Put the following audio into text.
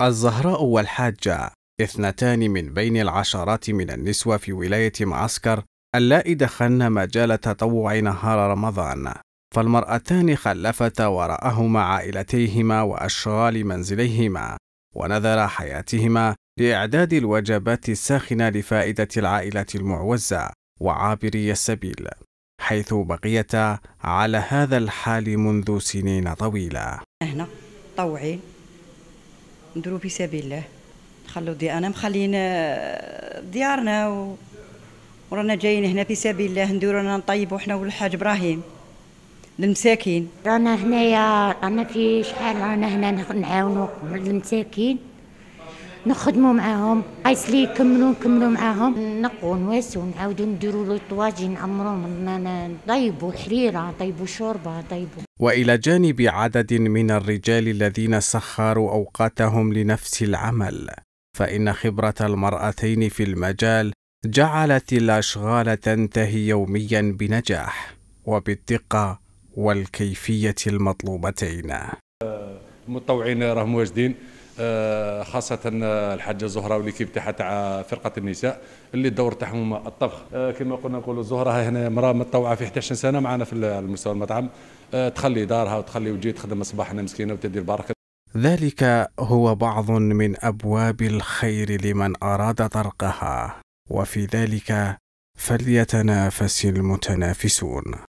الزهراء والحاجة اثنتان من بين العشرات من النسوة في ولاية معسكر اللائي دخلن مجال تطوع نهار رمضان فالمرأتان خلفتا وراءهما عائلتيهما وأشغال منزليهما ونذر حياتهما لإعداد الوجبات الساخنة لفائدة العائلة المعوزة وعابري السبيل حيث بقيتا على هذا الحال منذ سنين طويلة هنا طوعين نديرو في سبيل الله نخلو دي انا مخليين آه، ديارنا و... ورانا جايين هنا في سبيل الله نديرو رانا نطيبو حنا والحاج ابراهيم للمساكين رانا هنايا رانا في شحال رانا هنا نعاونو المساكين نخدموا معاهم قايسلي يكملوا نكملوا معاهم نقوا نواسوا نعاودوا نديروا له طواجي نعمروهم نطيبوا حريره نطيبوا شوربه نطيبوا والى جانب عدد من الرجال الذين سخروا اوقاتهم لنفس العمل فان خبره المراتين في المجال جعلت الاشغال تنتهي يوميا بنجاح وبالدقه والكيفيه المطلوبتين المتطوعين راهم واجدين آه، خاصة الحاجة زهرة والليكيب تاعها تاع فرقة النساء اللي الدور تاعهم الطبخ آه، كما قلنا نقولوا زهرة هنا امرأة متطوعة في 11 سنة معنا في المستوى المطعم آه، تخلي دارها وتخلي وتجي تخدم الصباح هنا مسكينة وتدير بركة ذلك هو بعض من أبواب الخير لمن أراد طرقها وفي ذلك فليتنافس المتنافسون